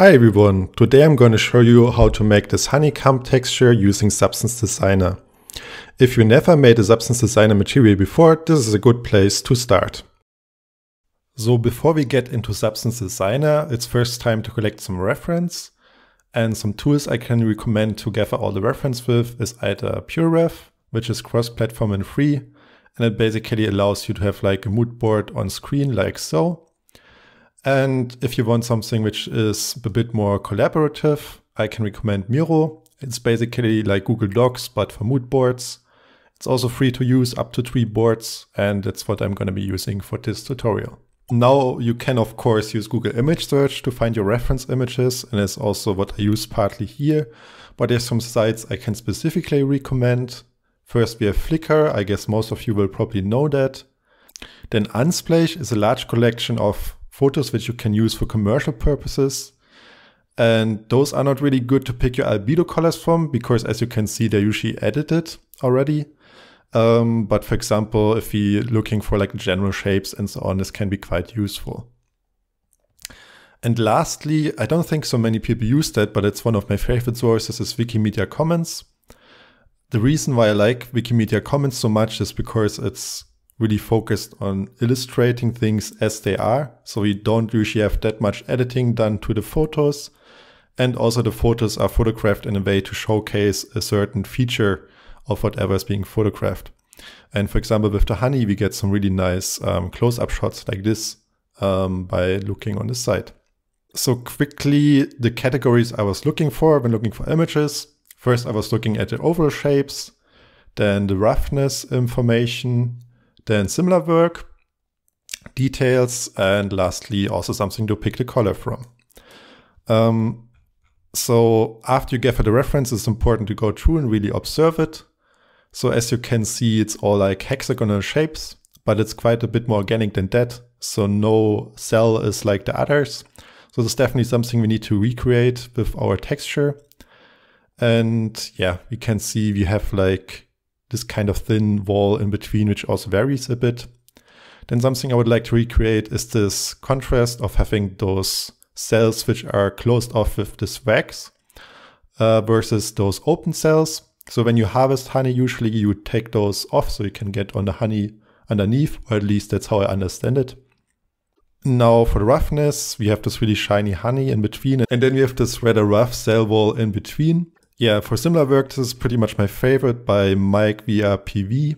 Hi everyone, today I'm going to show you how to make this honeycomb texture using Substance Designer. If you never made a Substance Designer material before, this is a good place to start. So before we get into Substance Designer, it's first time to collect some reference. And some tools I can recommend to gather all the reference with is either PureRef, which is cross-platform and free, and it basically allows you to have like a mood board on screen like so, and if you want something which is a bit more collaborative, I can recommend Miro. It's basically like Google Docs, but for mood boards. It's also free to use up to three boards, and that's what I'm going to be using for this tutorial. Now you can, of course, use Google Image Search to find your reference images, and it's also what I use partly here. But there's some sites I can specifically recommend. First, we have Flickr. I guess most of you will probably know that. Then Unsplash is a large collection of photos which you can use for commercial purposes. And those are not really good to pick your albedo colors from because as you can see, they're usually edited already. Um, but for example, if we're looking for like general shapes and so on, this can be quite useful. And lastly, I don't think so many people use that, but it's one of my favorite sources is Wikimedia Commons. The reason why I like Wikimedia Commons so much is because it's really focused on illustrating things as they are. So we don't usually have that much editing done to the photos. And also the photos are photographed in a way to showcase a certain feature of whatever is being photographed. And for example, with the honey, we get some really nice um, close-up shots like this um, by looking on the side. So quickly, the categories I was looking for when looking for images. First, I was looking at the oval shapes, then the roughness information, then similar work, details, and lastly, also something to pick the color from. Um, so after you gather the reference, it's important to go through and really observe it. So as you can see, it's all like hexagonal shapes, but it's quite a bit more organic than that. So no cell is like the others. So there's definitely something we need to recreate with our texture. And yeah, we can see we have like this kind of thin wall in between, which also varies a bit. Then something I would like to recreate is this contrast of having those cells which are closed off with this wax uh, versus those open cells. So when you harvest honey, usually you take those off so you can get on the honey underneath, or at least that's how I understand it. Now for the roughness, we have this really shiny honey in between, and then we have this rather rough cell wall in between. Yeah, for similar work, this is pretty much my favorite by Mike VRPV.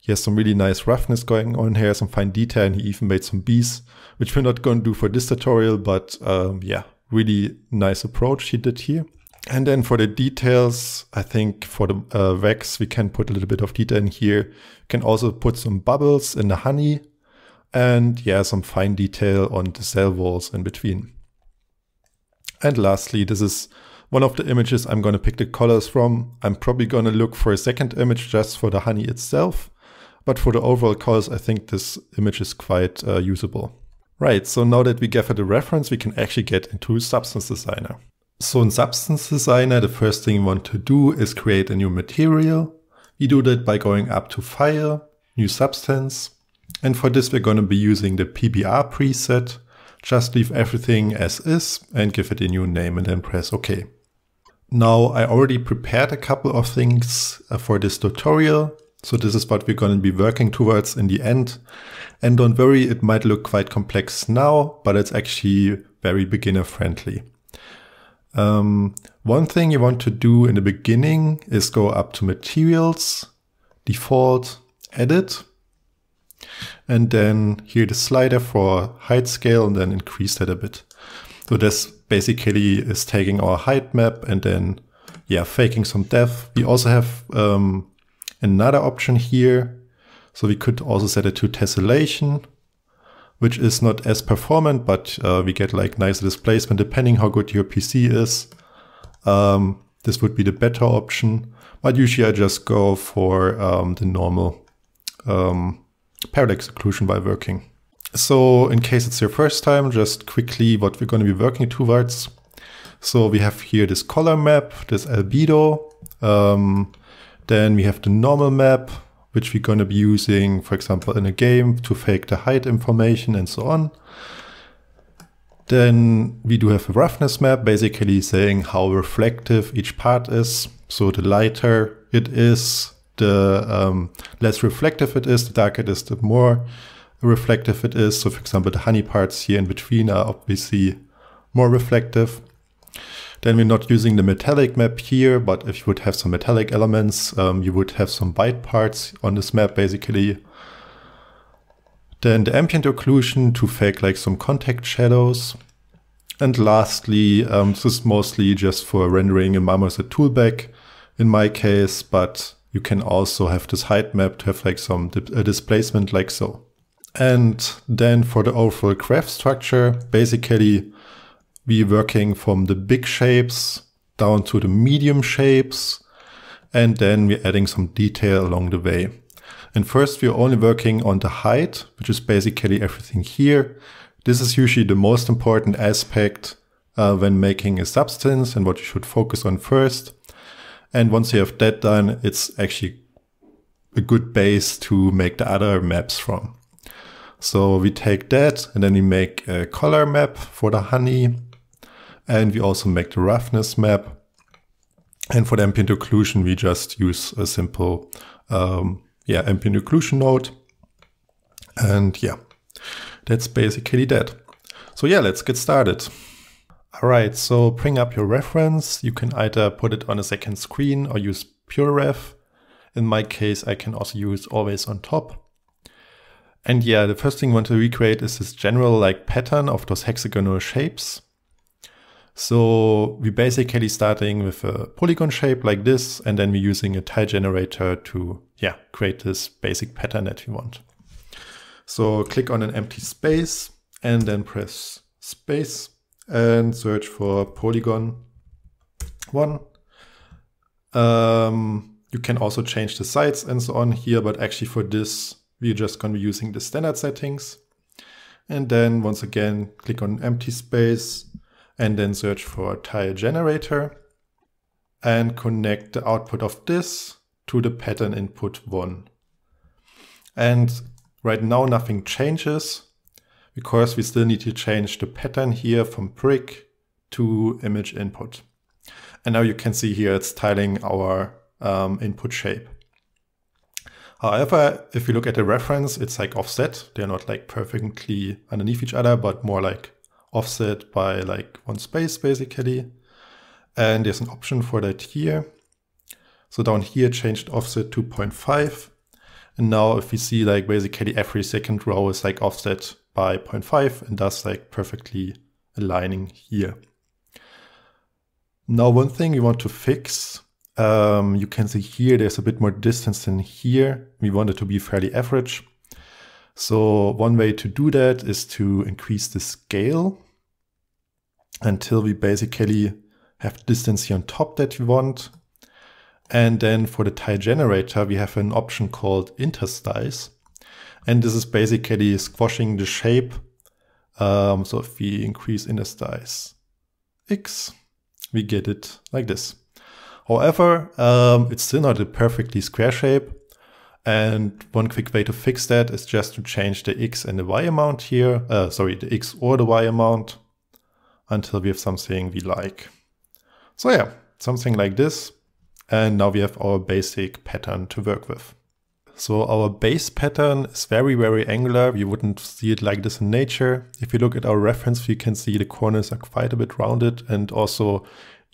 He has some really nice roughness going on here, some fine detail, and he even made some bees, which we're not going to do for this tutorial, but um, yeah, really nice approach he did here. And then for the details, I think for the uh, wax, we can put a little bit of detail in here. We can also put some bubbles in the honey and yeah, some fine detail on the cell walls in between. And lastly, this is one of the images I'm going to pick the colors from. I'm probably going to look for a second image just for the honey itself. But for the overall colors, I think this image is quite uh, usable. Right, so now that we gather the reference, we can actually get into Substance Designer. So in Substance Designer, the first thing you want to do is create a new material. We do that by going up to File, New Substance. And for this, we're going to be using the PBR preset. Just leave everything as is and give it a new name and then press OK. Now I already prepared a couple of things uh, for this tutorial. So this is what we're going to be working towards in the end. And don't worry, it might look quite complex now, but it's actually very beginner friendly. Um, one thing you want to do in the beginning is go up to materials, default, edit, and then here the slider for height scale and then increase that a bit. So that's basically is taking our height map and then, yeah, faking some depth. We also have um, another option here. So we could also set it to tessellation, which is not as performant, but uh, we get like nicer displacement depending how good your PC is. Um, this would be the better option, but usually I just go for um, the normal um, parallax occlusion by working. So in case it's your first time, just quickly what we're going to be working towards. So we have here this color map, this albedo. Um, then we have the normal map, which we're going to be using, for example, in a game to fake the height information and so on. Then we do have a roughness map, basically saying how reflective each part is. So the lighter it is, the um, less reflective it is, the darker it is, the more reflective it is. So for example, the honey parts here in between are obviously more reflective. Then we're not using the metallic map here, but if you would have some metallic elements, um, you would have some white parts on this map basically. Then the ambient occlusion to fake like some contact shadows. And lastly, um, this is mostly just for rendering a marmoset toolback in my case, but you can also have this height map to have like some di displacement like so. And then for the overall graph structure, basically we're working from the big shapes down to the medium shapes. And then we're adding some detail along the way. And first we're only working on the height, which is basically everything here. This is usually the most important aspect uh, when making a substance and what you should focus on first. And once you have that done, it's actually a good base to make the other maps from. So we take that and then we make a color map for the honey. And we also make the roughness map. And for the ambient occlusion, we just use a simple um, yeah, ambient occlusion node. And yeah, that's basically that. So yeah, let's get started. All right, so bring up your reference. You can either put it on a second screen or use Pure Ref. In my case, I can also use always on top. And yeah, the first thing we want to recreate is this general like pattern of those hexagonal shapes. So we basically starting with a polygon shape like this, and then we're using a tile generator to yeah create this basic pattern that we want. So click on an empty space and then press space and search for polygon one. Um, you can also change the sides and so on here, but actually for this we're just going to be using the standard settings. And then once again, click on empty space and then search for tile generator and connect the output of this to the pattern input one. And right now nothing changes because we still need to change the pattern here from brick to image input. And now you can see here it's tiling our um, input shape. However, if you look at the reference, it's like offset. They're not like perfectly underneath each other, but more like offset by like one space basically. And there's an option for that here. So down here, changed offset to 0.5. And now if we see like basically every second row is like offset by 0.5 and thus like perfectly aligning here. Now one thing we want to fix um, you can see here there's a bit more distance than here. We want it to be fairly average. So one way to do that is to increase the scale until we basically have distance here on top that we want. And then for the tile generator, we have an option called interstice. And this is basically squashing the shape. Um, so if we increase interstice x, we get it like this. However, um, it's still not a perfectly square shape. And one quick way to fix that is just to change the X and the Y amount here. Uh, sorry, the X or the Y amount until we have something we like. So yeah, something like this. And now we have our basic pattern to work with. So our base pattern is very, very angular. You wouldn't see it like this in nature. If you look at our reference, you can see the corners are quite a bit rounded and also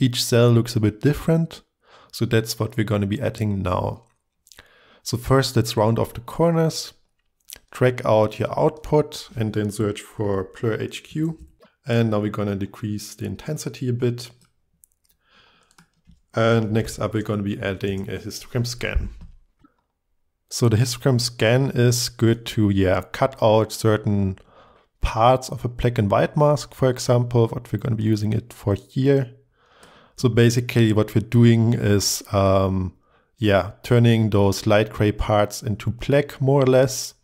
each cell looks a bit different, so that's what we're going to be adding now. So first let's round off the corners, drag out your output and then search for blur HQ. And now we're going to decrease the intensity a bit. And next up we're going to be adding a histogram scan. So the histogram scan is good to yeah cut out certain parts of a black and white mask, for example, what we're going to be using it for here. So basically, what we're doing is, um, yeah, turning those light gray parts into black more or less.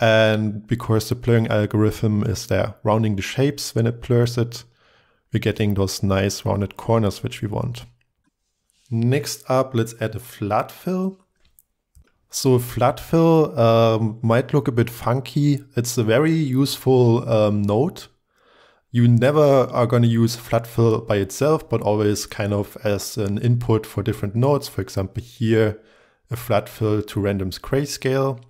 And because the blurring algorithm is there, rounding the shapes when it blurs it, we're getting those nice rounded corners which we want. Next up, let's add a flat fill. So flat fill um, might look a bit funky. It's a very useful um, node you never are going to use flat fill by itself, but always kind of as an input for different nodes. For example, here, a flat fill to random's grayscale.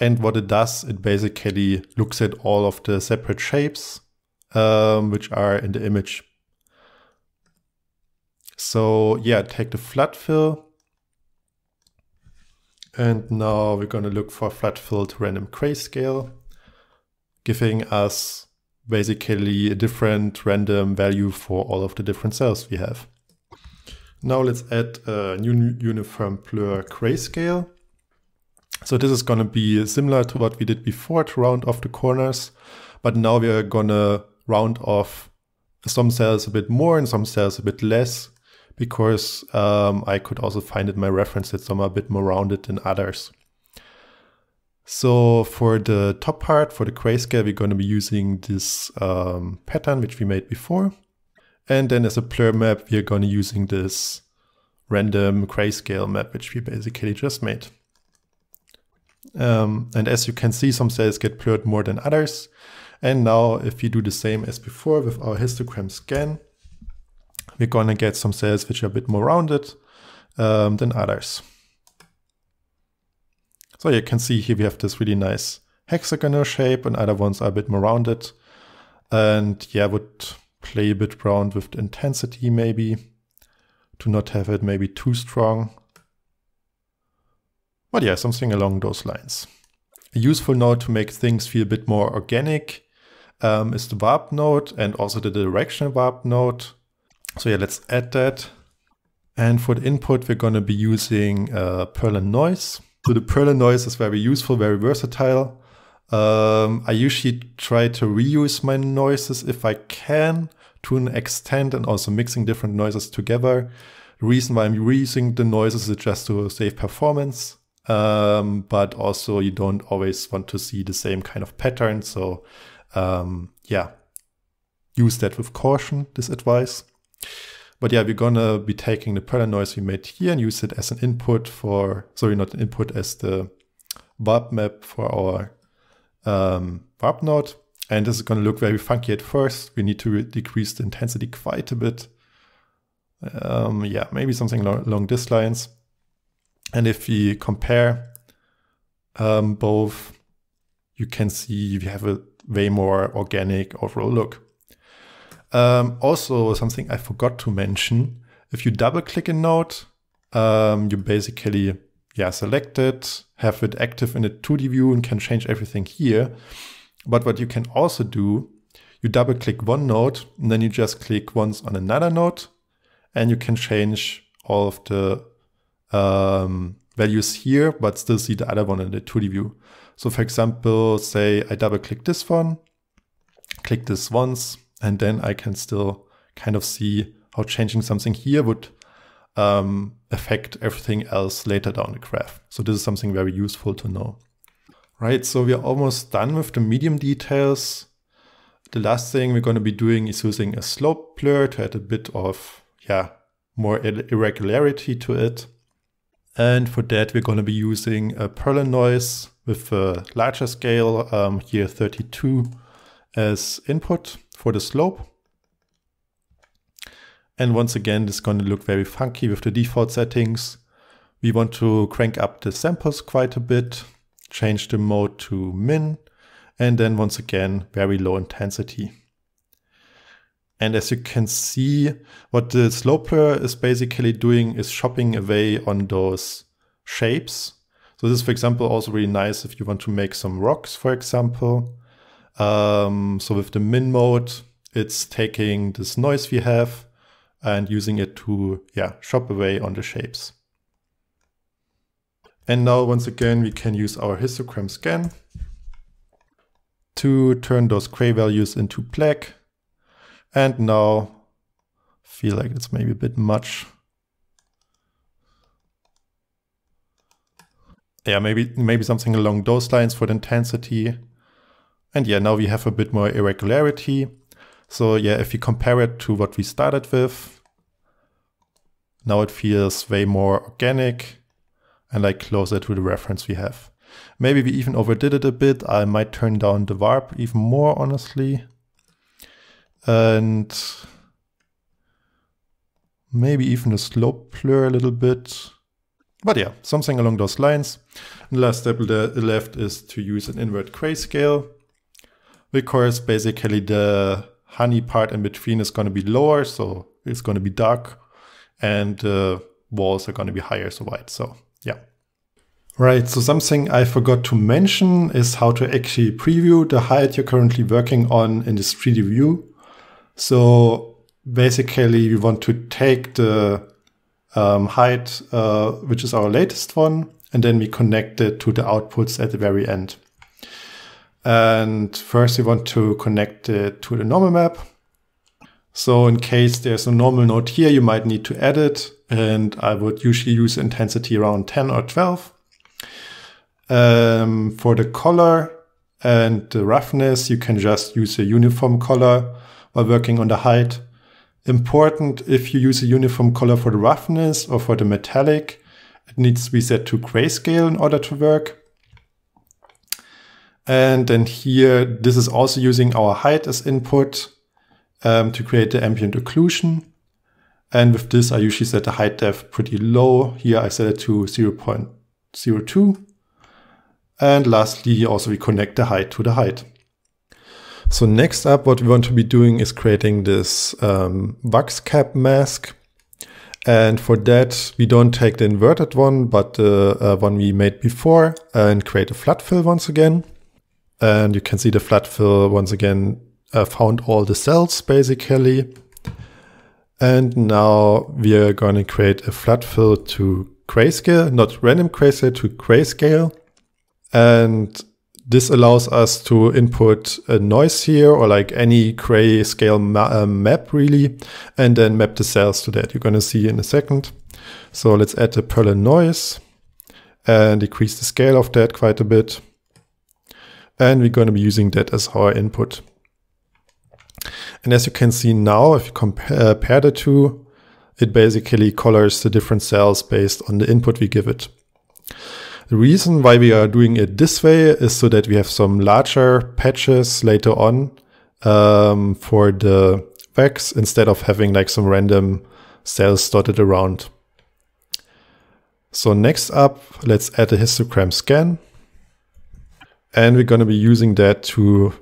And what it does, it basically looks at all of the separate shapes, um, which are in the image. So yeah, take the flat fill, And now we're going to look for flat fill to random grayscale, giving us basically a different random value for all of the different cells we have. Now let's add a new uniform blur grayscale. So this is going to be similar to what we did before to round off the corners, but now we are going to round off some cells a bit more and some cells a bit less because um, I could also find in my reference that some are a bit more rounded than others. So for the top part, for the grayscale, we're going to be using this um, pattern which we made before. And then as a blur map, we're going to using this random grayscale map, which we basically just made. Um, and as you can see, some cells get blurred more than others. And now if we do the same as before with our histogram scan, we're going to get some cells which are a bit more rounded um, than others. So you can see here we have this really nice hexagonal shape and other ones are a bit more rounded. And yeah, I would play a bit around with intensity maybe to not have it maybe too strong. But yeah, something along those lines. A useful node to make things feel a bit more organic um, is the warp node and also the direction warp node. So yeah, let's add that. And for the input, we're going to be using uh, Perlin Noise. So the Perlin noise is very useful, very versatile. Um, I usually try to reuse my noises if I can to an extent and also mixing different noises together. The reason why I'm reusing the noises is just to save performance. Um, but also you don't always want to see the same kind of pattern. So um, yeah, use that with caution, this advice. But yeah, we're gonna be taking the pattern noise we made here and use it as an input for, sorry, not an input, as the warp map for our um, warp node. And this is gonna look very funky at first. We need to decrease the intensity quite a bit. Um, yeah, maybe something along these lines. And if we compare um, both, you can see we have a way more organic overall look. Um, also, something I forgot to mention, if you double click a node, um, you basically yeah, select it, have it active in a 2D view and can change everything here. But what you can also do, you double click one node and then you just click once on another node and you can change all of the um, values here, but still see the other one in the 2D view. So for example, say I double click this one, click this once, and then I can still kind of see how changing something here would um, affect everything else later down the graph. So this is something very useful to know. Right, so we are almost done with the medium details. The last thing we're going to be doing is using a slope blur to add a bit of, yeah, more irregularity to it. And for that, we're going to be using a Perlin noise with a larger scale, um, here 32, as input for the slope. And once again, it's going to look very funky with the default settings. We want to crank up the samples quite a bit, change the mode to min, and then once again, very low intensity. And as you can see, what the sloper is basically doing is chopping away on those shapes. So this is, for example, also really nice if you want to make some rocks, for example. Um, so with the min mode, it's taking this noise we have and using it to yeah shop away on the shapes. And now once again, we can use our histogram scan to turn those gray values into black. And now feel like it's maybe a bit much. Yeah, maybe maybe something along those lines for the intensity. And yeah, now we have a bit more irregularity. So yeah, if we compare it to what we started with, now it feels way more organic and like closer to the reference we have. Maybe we even overdid it a bit. I might turn down the warp even more, honestly. And maybe even the slope blur a little bit. But yeah, something along those lines. And last step left is to use an invert grayscale because basically the honey part in between is going to be lower, so it's going to be dark, and the uh, walls are going to be higher, so white. So yeah. Right, so something I forgot to mention is how to actually preview the height you're currently working on in this 3D view. So basically we want to take the um, height, uh, which is our latest one, and then we connect it to the outputs at the very end. And first we want to connect it to the normal map. So in case there's a normal node here, you might need to add it. And I would usually use intensity around 10 or 12. Um, for the color and the roughness, you can just use a uniform color while working on the height. Important if you use a uniform color for the roughness or for the metallic, it needs to be set to grayscale in order to work. And then here, this is also using our height as input um, to create the ambient occlusion. And with this, I usually set the height depth pretty low. Here I set it to 0 0.02. And lastly, also we connect the height to the height. So next up, what we want to be doing is creating this um, wax cap mask. And for that, we don't take the inverted one, but the uh, one we made before and create a flat fill once again. And you can see the flat fill once again uh, found all the cells basically. And now we are going to create a flat fill to grayscale, not random grayscale, to grayscale. And this allows us to input a noise here or like any grayscale ma uh, map really, and then map the cells to that. You're going to see in a second. So let's add a Perlin noise and decrease the scale of that quite a bit. And we're going to be using that as our input. And as you can see now, if you compare uh, the two, it basically colors the different cells based on the input we give it. The reason why we are doing it this way is so that we have some larger patches later on um, for the vex instead of having like some random cells dotted around. So next up, let's add a histogram scan. And we're going to be using that to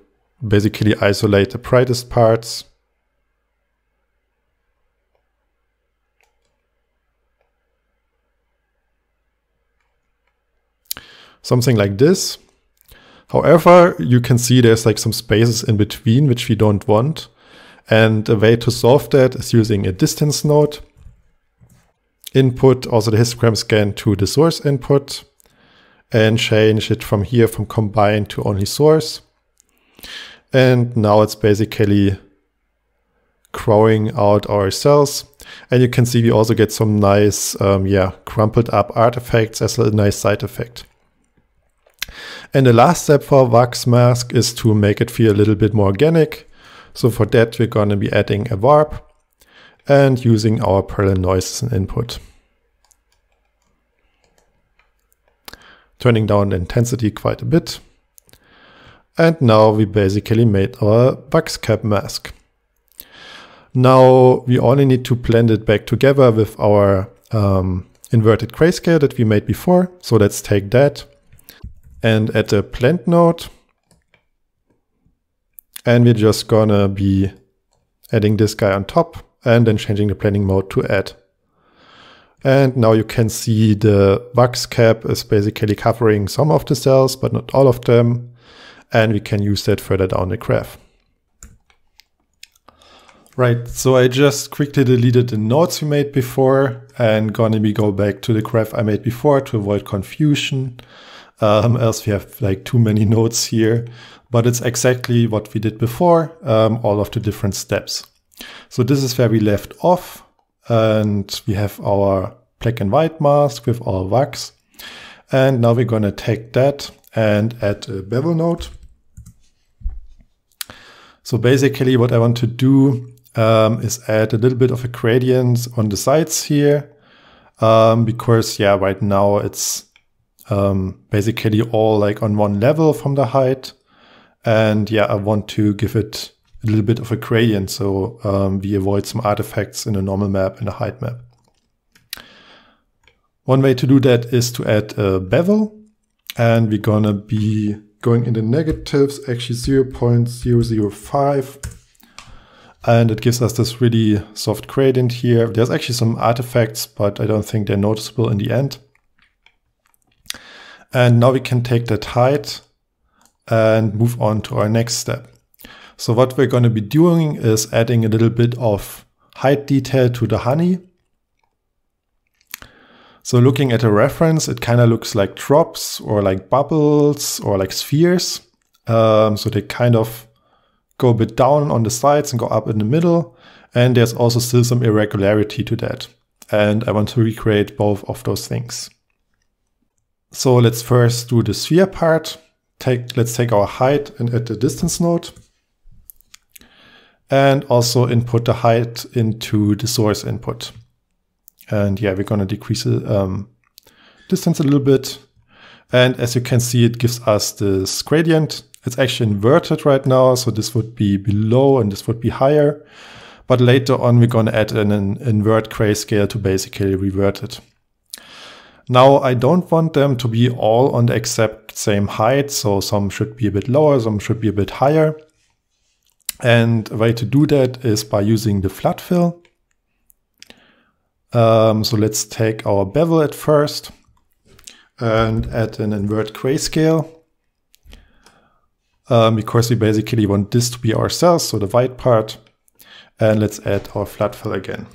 basically isolate the brightest parts. Something like this. However, you can see there's like some spaces in between which we don't want. And a way to solve that is using a distance node. Input, also the histogram scan to the source input and change it from here from combine to only source. And now it's basically growing out our cells. And you can see we also get some nice, um, yeah, crumpled up artifacts as a nice side effect. And the last step for Wax Mask is to make it feel a little bit more organic. So for that, we're going to be adding a warp and using our parallel noise as an input. turning down the intensity quite a bit. And now we basically made our Bucks cap mask. Now we only need to blend it back together with our um, inverted grayscale that we made before. So let's take that and add a blend node. And we're just gonna be adding this guy on top and then changing the blending mode to add and now you can see the wax cap is basically covering some of the cells, but not all of them. And we can use that further down the graph. Right, so I just quickly deleted the nodes we made before and gonna be go back to the graph I made before to avoid confusion. Um, else we have like too many nodes here, but it's exactly what we did before, um, all of the different steps. So this is where we left off. And we have our black and white mask with our wax. And now we're going to take that and add a bevel node. So basically what I want to do um, is add a little bit of a gradient on the sides here. Um, because yeah, right now it's um, basically all like on one level from the height. And yeah, I want to give it a little bit of a gradient, so um, we avoid some artifacts in a normal map and a height map. One way to do that is to add a bevel, and we're gonna be going in the negatives, actually 0.005, and it gives us this really soft gradient here. There's actually some artifacts, but I don't think they're noticeable in the end. And now we can take that height and move on to our next step. So what we're going to be doing is adding a little bit of height detail to the honey. So looking at a reference, it kind of looks like drops or like bubbles or like spheres. Um, so they kind of go a bit down on the sides and go up in the middle. And there's also still some irregularity to that. And I want to recreate both of those things. So let's first do the sphere part. Take, let's take our height and add the distance node and also input the height into the source input. And yeah, we're going to decrease the um, distance a little bit. And as you can see, it gives us this gradient. It's actually inverted right now, so this would be below and this would be higher. But later on, we're going to add an, an invert grayscale to basically revert it. Now, I don't want them to be all on the exact same height, so some should be a bit lower, some should be a bit higher. And a way to do that is by using the flat fill. Um, so let's take our bevel at first and add an invert grayscale um, because we basically want this to be our cells, so the white part. And let's add our flat fill again.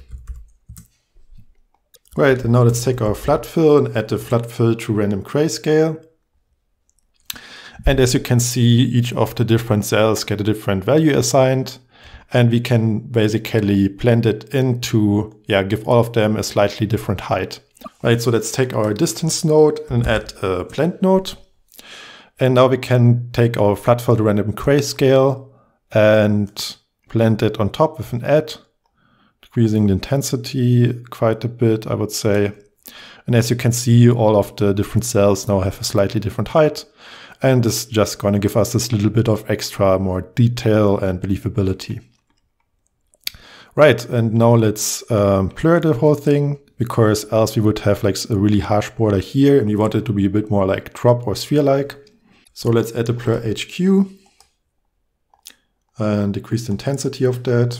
Right, and now let's take our flat fill and add the flat fill to random grayscale. And as you can see, each of the different cells get a different value assigned. And we can basically blend it into, yeah, give all of them a slightly different height. Right, so let's take our distance node and add a blend node. And now we can take our flat, flatfold random grayscale and blend it on top with an add, decreasing the intensity quite a bit, I would say. And as you can see, all of the different cells now have a slightly different height and is just going to give us this little bit of extra more detail and believability. Right, and now let's um, blur the whole thing because else we would have like a really harsh border here and we want it to be a bit more like drop or sphere-like. So let's add a blur HQ and decrease the intensity of that.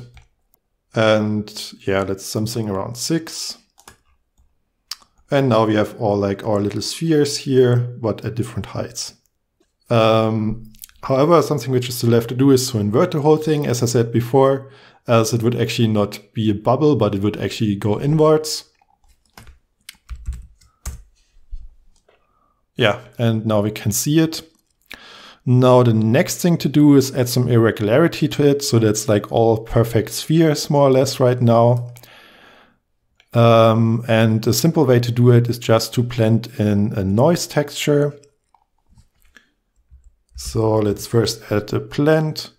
And yeah, that's something around six. And now we have all like our little spheres here, but at different heights. Um, however, something which is still left to do is to invert the whole thing, as I said before, as it would actually not be a bubble, but it would actually go inwards. Yeah, and now we can see it. Now the next thing to do is add some irregularity to it. So that's like all perfect spheres more or less right now. Um, and a simple way to do it is just to blend in a noise texture. So let's first add a plant.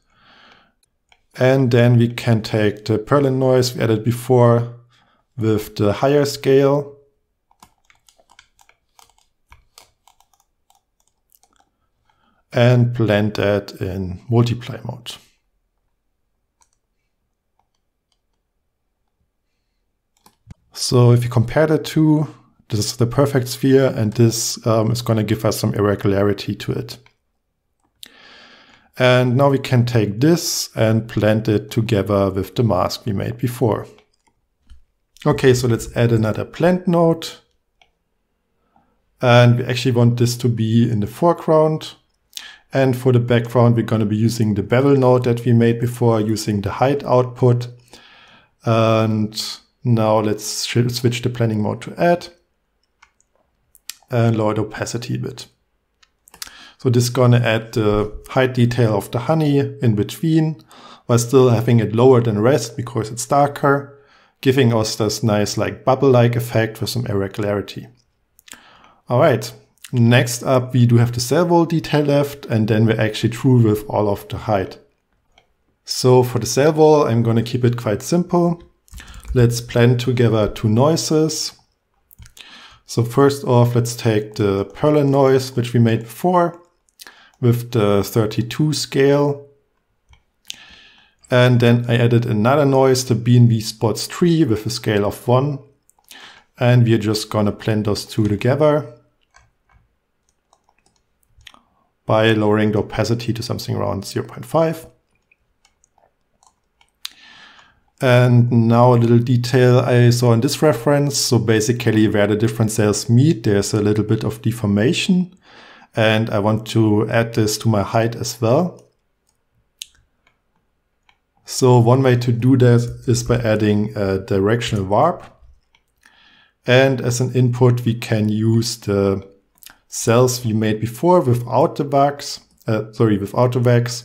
And then we can take the Perlin noise we added before with the higher scale. And blend that in multiply mode. So if you compare the two, this is the perfect sphere and this um, is going to give us some irregularity to it. And now we can take this and blend it together with the mask we made before. Okay, so let's add another blend node. And we actually want this to be in the foreground. And for the background, we're going to be using the bevel node that we made before using the height output. And now let's switch the blending mode to add and lower the opacity a bit. So this is gonna add the height detail of the honey in between while still having it lower than rest because it's darker, giving us this nice like bubble-like effect with some irregularity. All right, next up we do have the cell wall detail left and then we're actually through with all of the height. So for the cell wall, I'm gonna keep it quite simple. Let's blend together two noises. So first off, let's take the Perlin noise, which we made before, with the 32 scale. And then I added another noise, the BNV spots 3 with a scale of 1. And we're just gonna blend those two together by lowering the opacity to something around 0.5. And now a little detail I saw in this reference. So basically where the different cells meet, there's a little bit of deformation. And I want to add this to my height as well. So one way to do that is by adding a directional warp. And as an input, we can use the cells we made before without the vax, uh, sorry, without the vax.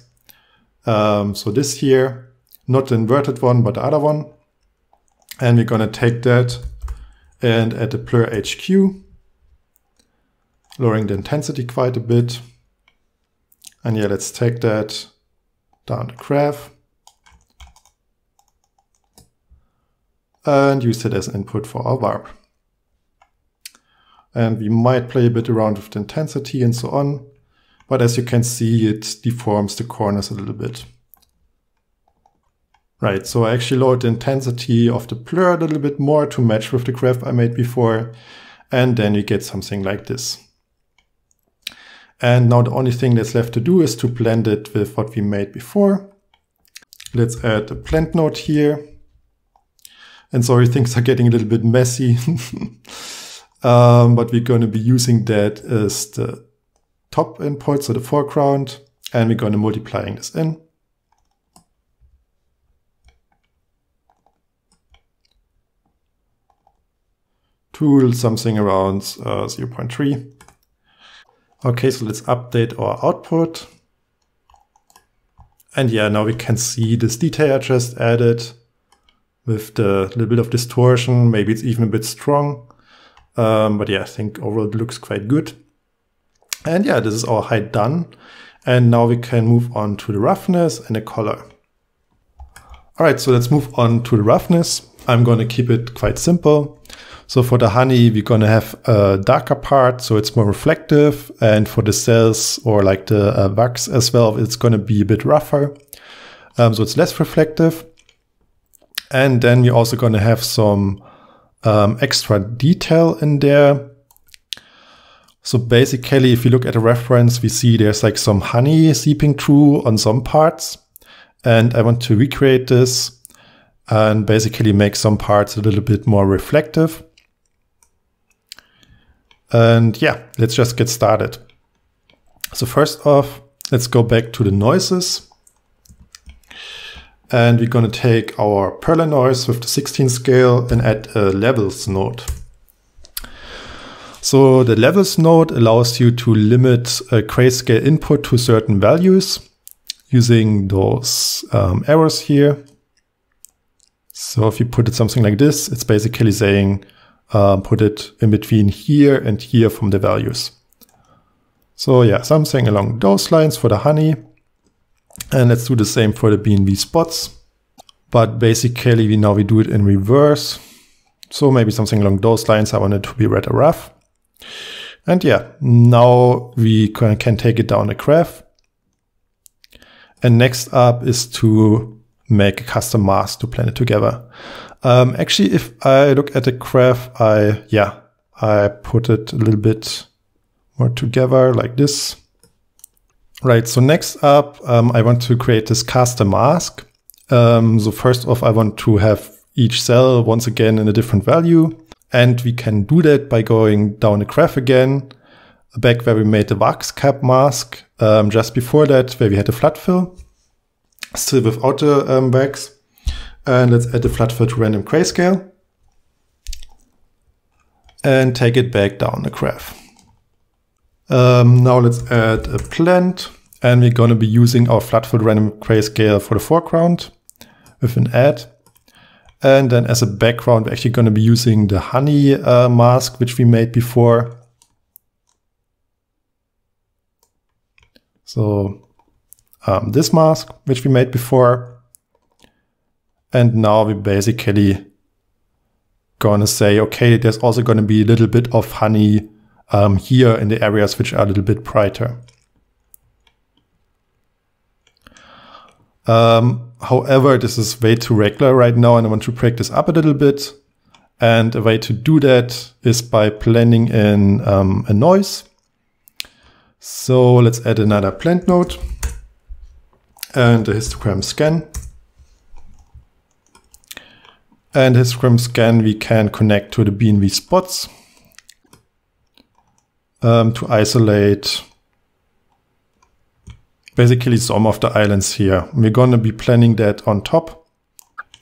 Um, so this here, not the inverted one, but the other one. And we're gonna take that and add a blur HQ lowering the intensity quite a bit. And yeah, let's take that down the graph and use it as input for our varp. And we might play a bit around with the intensity and so on. But as you can see, it deforms the corners a little bit. Right, so I actually lowered the intensity of the blur a little bit more to match with the graph I made before. And then you get something like this. And now the only thing that's left to do is to blend it with what we made before. Let's add a blend node here. And sorry, things are getting a little bit messy. um, but we're going to be using that as the top input, so the foreground. And we're going to multiplying this in. tool, something around uh, 0.3. Okay, so let's update our output. And yeah, now we can see this detail I just added with the little bit of distortion. Maybe it's even a bit strong. Um, but yeah, I think overall it looks quite good. And yeah, this is our height done. And now we can move on to the roughness and the color. All right, so let's move on to the roughness. I'm going to keep it quite simple. So for the honey, we're going to have a darker part, so it's more reflective. And for the cells or like the uh, wax as well, it's going to be a bit rougher. Um, so it's less reflective. And then we're also going to have some um, extra detail in there. So basically, if you look at a reference, we see there's like some honey seeping through on some parts. And I want to recreate this and basically make some parts a little bit more reflective. And yeah, let's just get started. So first off, let's go back to the noises. And we're going to take our Perlin noise with the 16 scale and add a levels node. So the levels node allows you to limit a grayscale input to certain values using those um, arrows here. So if you put it something like this, it's basically saying um, put it in between here and here from the values. So yeah, something along those lines for the honey. And let's do the same for the BNB spots. But basically we now we do it in reverse. So maybe something along those lines. I want it to be rather rough. And yeah, now we can, can take it down a graph. And next up is to make a custom mask to blend it together. Um, actually, if I look at the graph, I, yeah, I put it a little bit more together like this. Right, so next up, um, I want to create this custom mask. Um, so first off, I want to have each cell once again in a different value. And we can do that by going down the graph again, back where we made the wax cap mask, um, just before that, where we had the flat fill, still without the um, wax. And let's add the flatfoot random grayscale and take it back down the graph. Um, now let's add a plant and we're going to be using our flatfoot random grayscale for the foreground with an add. And then as a background, we're actually going to be using the honey uh, mask, which we made before. So um, this mask, which we made before. And now we basically gonna say, okay, there's also gonna be a little bit of honey um, here in the areas which are a little bit brighter. Um, however, this is way too regular right now and I want to break this up a little bit. And a way to do that is by blending in um, a noise. So let's add another blend node and a histogram scan. And his scrim scan we can connect to the BNV spots um, to isolate basically some of the islands here. We're going to be planning that on top.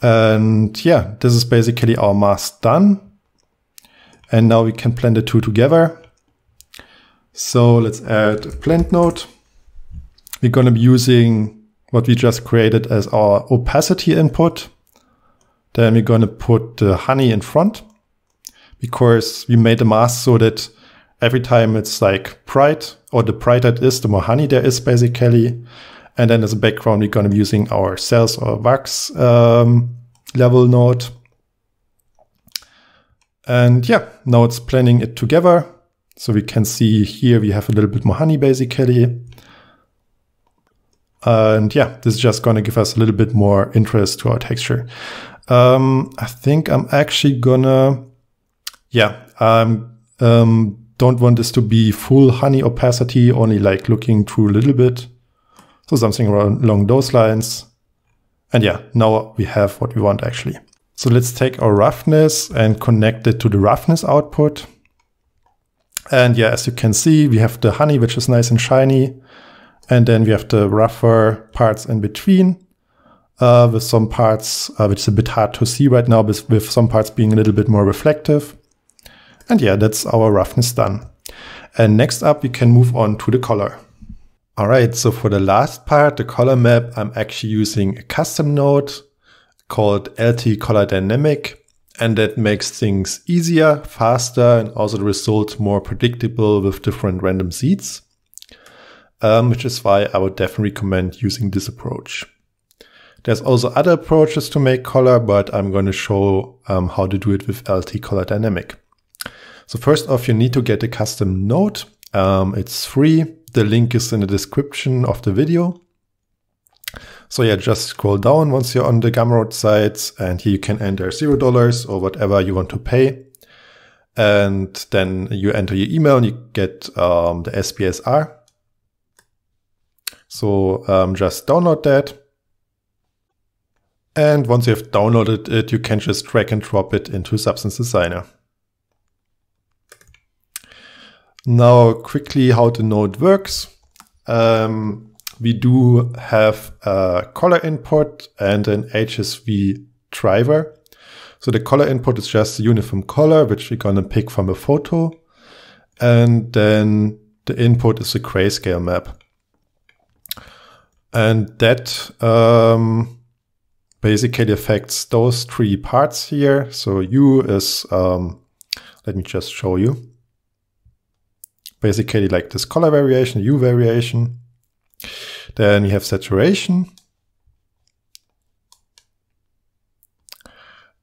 And yeah, this is basically our mask done. And now we can blend the two together. So let's add a blend node. We're going to be using what we just created as our opacity input. Then we're going to put the honey in front because we made the mask so that every time it's like bright or the brighter it is, the more honey there is basically. And then as a background, we're going to be using our cells or wax um, level node. And yeah, now it's planning it together. So we can see here we have a little bit more honey basically and yeah, this is just going to give us a little bit more interest to our texture. Um, I think I'm actually gonna, yeah, um, um, don't want this to be full honey opacity, only like looking through a little bit. So something around, along those lines. And yeah, now we have what we want actually. So let's take our roughness and connect it to the roughness output. And yeah, as you can see, we have the honey, which is nice and shiny. And then we have the rougher parts in between uh, with some parts, uh, which is a bit hard to see right now, with, with some parts being a little bit more reflective. And yeah, that's our roughness done. And next up, we can move on to the color. All right, so for the last part, the color map, I'm actually using a custom node called LT Color Dynamic, and that makes things easier, faster, and also the result more predictable with different random seeds um, which is why I would definitely recommend using this approach. There's also other approaches to make color, but I'm going to show um, how to do it with LT Color Dynamic. So first off, you need to get a custom node. Um, it's free. The link is in the description of the video. So yeah, just scroll down once you're on the Gumroad site and here you can enter zero dollars or whatever you want to pay. And then you enter your email and you get um, the SPSR. So um, just download that. And once you have downloaded it, you can just drag and drop it into Substance Designer. Now quickly how the node works. Um, we do have a color input and an HSV driver. So the color input is just the uniform color, which we're going to pick from a photo. And then the input is a grayscale map. And that um, basically affects those three parts here. So U is, um, let me just show you. Basically like this color variation, U variation. Then you have saturation.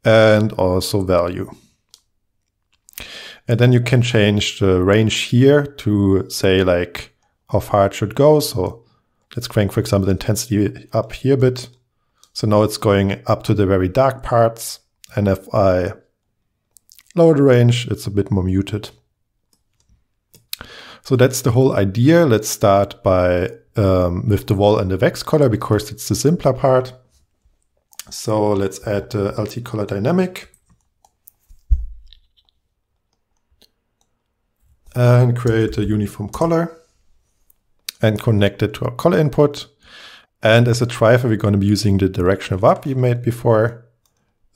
And also value. And then you can change the range here to say like how far it should go. So Let's crank, for example, the intensity up here a bit. So now it's going up to the very dark parts. And if I lower the range, it's a bit more muted. So that's the whole idea. Let's start by um, with the wall and the vex color because it's the simpler part. So let's add the LT color dynamic. And create a uniform color and connect it to our color input. And as a driver, we're going to be using the direction of up we made before.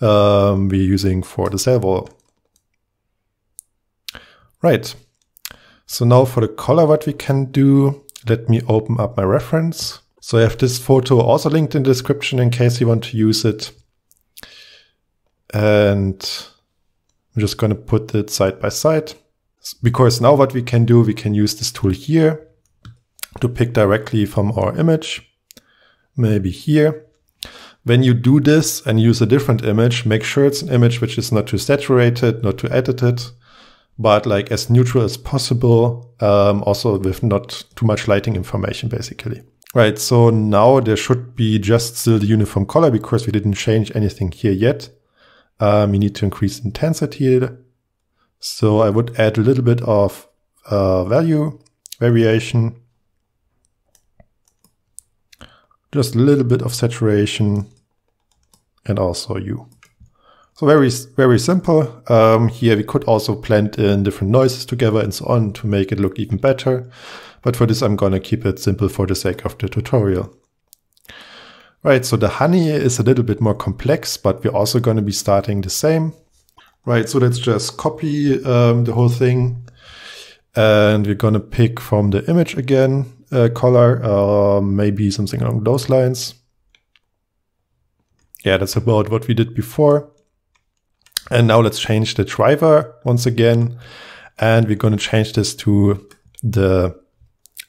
Um, we're using for the cell wall. Right. So now for the color, what we can do, let me open up my reference. So I have this photo also linked in the description in case you want to use it. And I'm just going to put it side by side. Because now what we can do, we can use this tool here to pick directly from our image, maybe here. When you do this and use a different image, make sure it's an image which is not too saturated, not too edited, but like as neutral as possible, um, also with not too much lighting information basically. Right, so now there should be just still the uniform color because we didn't change anything here yet. Um, we need to increase intensity. So I would add a little bit of uh, value variation just a little bit of saturation and also you. So very, very simple. Um, here we could also blend in different noises together and so on to make it look even better. But for this, I'm gonna keep it simple for the sake of the tutorial. Right, so the honey is a little bit more complex, but we're also gonna be starting the same. Right, so let's just copy um, the whole thing. And we're gonna pick from the image again uh, color, uh, maybe something along those lines. Yeah, that's about what we did before. And now let's change the driver once again. And we're going to change this to the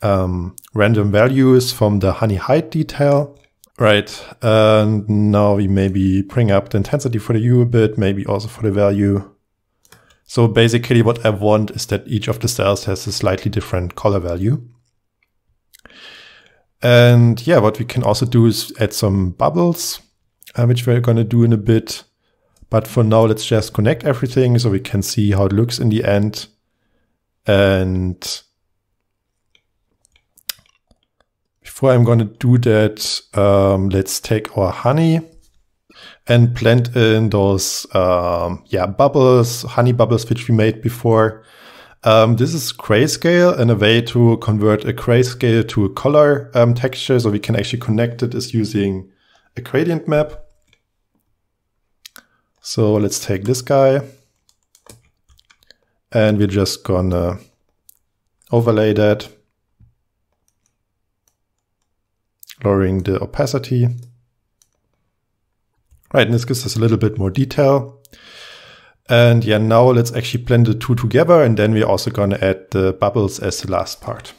um, random values from the honey height detail. Right, and now we maybe bring up the intensity for the U a bit, maybe also for the value. So basically what I want is that each of the cells has a slightly different color value. And yeah, what we can also do is add some bubbles, uh, which we're going to do in a bit. But for now, let's just connect everything so we can see how it looks in the end. And before I'm going to do that, um, let's take our honey and blend in those um, yeah bubbles, honey bubbles, which we made before. Um, this is grayscale and a way to convert a grayscale to a color um, texture. So we can actually connect it is using a gradient map. So let's take this guy and we're just gonna overlay that, lowering the opacity. Right, and this gives us a little bit more detail. And yeah, now let's actually blend the two together and then we're also gonna add the bubbles as the last part.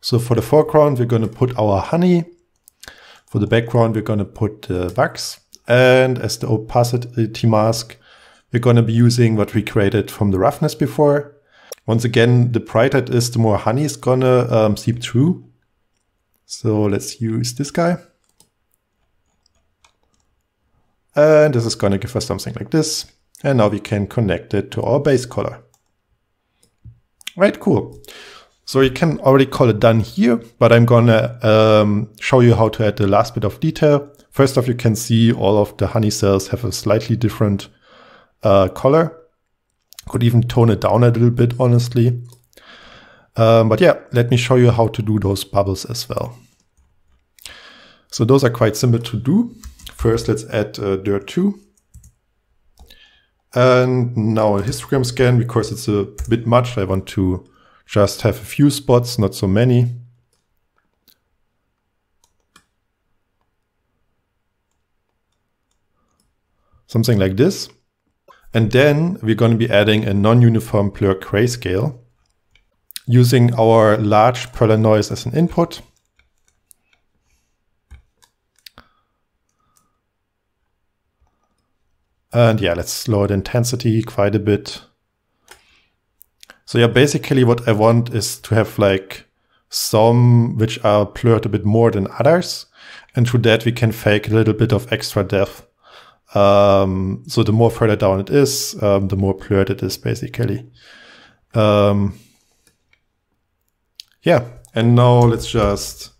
So for the foreground, we're gonna put our honey. For the background, we're gonna put the wax. And as the opacity mask, we're gonna be using what we created from the roughness before. Once again, the brighter it is, the more honey is gonna um, seep through. So let's use this guy. And this is going to give us something like this. And now we can connect it to our base caller. Right, cool. So you can already call it done here, but I'm gonna um, show you how to add the last bit of detail. First off, you can see all of the honey cells have a slightly different uh, color. Could even tone it down a little bit, honestly. Um, but yeah, let me show you how to do those bubbles as well. So those are quite simple to do. First, let's add uh, dirt 2. And now a histogram scan, because it's a bit much, I want to just have a few spots, not so many. Something like this. And then we're going to be adding a non-uniform blur grayscale using our large Perlin noise as an input. And yeah, let's lower the intensity quite a bit. So yeah, basically what I want is to have like some which are blurred a bit more than others. And through that, we can fake a little bit of extra depth. Um, so the more further down it is, um, the more blurred it is basically. Um, yeah, and now let's just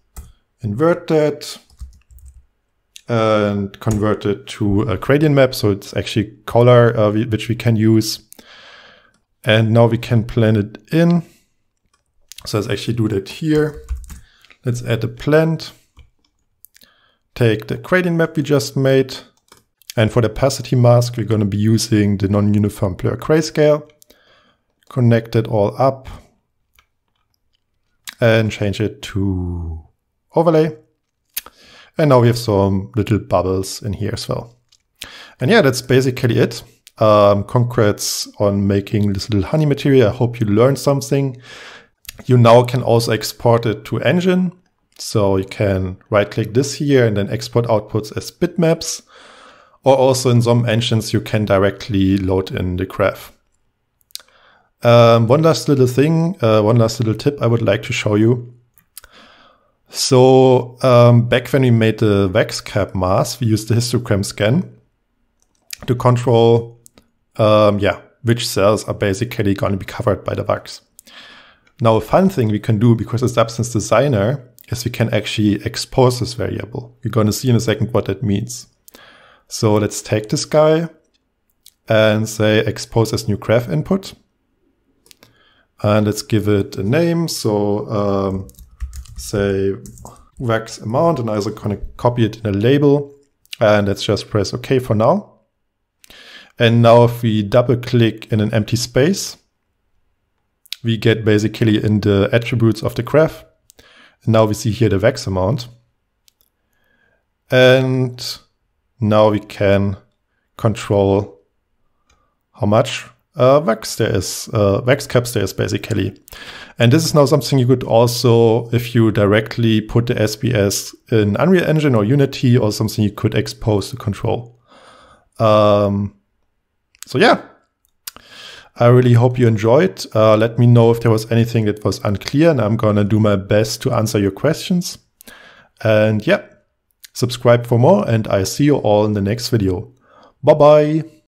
invert that. Uh, and convert it to a gradient map. So it's actually color, uh, which we can use. And now we can plan it in. So let's actually do that here. Let's add a plant. Take the gradient map we just made. And for the opacity mask, we're going to be using the non-uniform blur grayscale. Connect it all up and change it to overlay. And now we have some little bubbles in here as well. And yeah, that's basically it. Um, congrats on making this little honey material. I hope you learned something. You now can also export it to Engine. So you can right click this here and then export outputs as bitmaps. Or also in some engines, you can directly load in the graph. Um, one last little thing, uh, one last little tip I would like to show you. So um, back when we made the cap mask, we used the histogram scan to control, um, yeah, which cells are basically going to be covered by the wax. Now, a fun thing we can do because it's Substance Designer is we can actually expose this variable. We're going to see in a second what that means. So let's take this guy and say expose as new graph input. And let's give it a name. So um, say wax amount and i also kind of copy it in a label. And let's just press OK for now. And now if we double click in an empty space, we get basically in the attributes of the graph. And now we see here the wax amount. And now we can control how much uh, Wax there is, uh, Wax caps there is basically. And this is now something you could also, if you directly put the SBS in Unreal Engine or Unity or something, you could expose the control. Um, so yeah, I really hope you enjoyed. Uh, let me know if there was anything that was unclear and I'm gonna do my best to answer your questions. And yeah, subscribe for more and I see you all in the next video. Bye bye.